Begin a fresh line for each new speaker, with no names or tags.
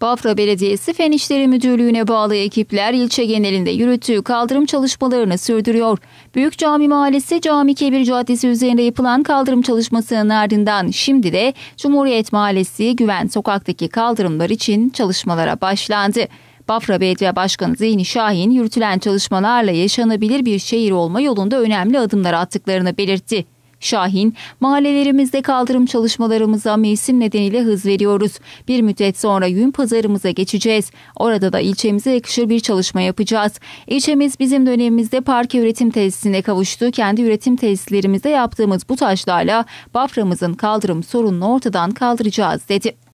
Bafra Belediyesi Fen İşleri Müdürlüğü'ne bağlı ekipler ilçe genelinde yürüttüğü kaldırım çalışmalarını sürdürüyor. Büyük Cami Mahallesi Cami Kebir Caddesi üzerinde yapılan kaldırım çalışmasının ardından şimdi de Cumhuriyet Mahallesi Güven Sokak'taki kaldırımlar için çalışmalara başlandı. Bafra Belediye Başkanı Zeyni Şahin yürütülen çalışmalarla yaşanabilir bir şehir olma yolunda önemli adımlar attıklarını belirtti. Şahin, mahallelerimizde kaldırım çalışmalarımıza mevsim nedeniyle hız veriyoruz. Bir müddet sonra yün pazarımıza geçeceğiz. Orada da ilçemize yakışır bir çalışma yapacağız. İlçemiz bizim dönemimizde park üretim tesisine kavuştu. Kendi üretim tesislerimizde yaptığımız bu taşlarla Bafra'mızın kaldırım sorununu ortadan kaldıracağız dedi.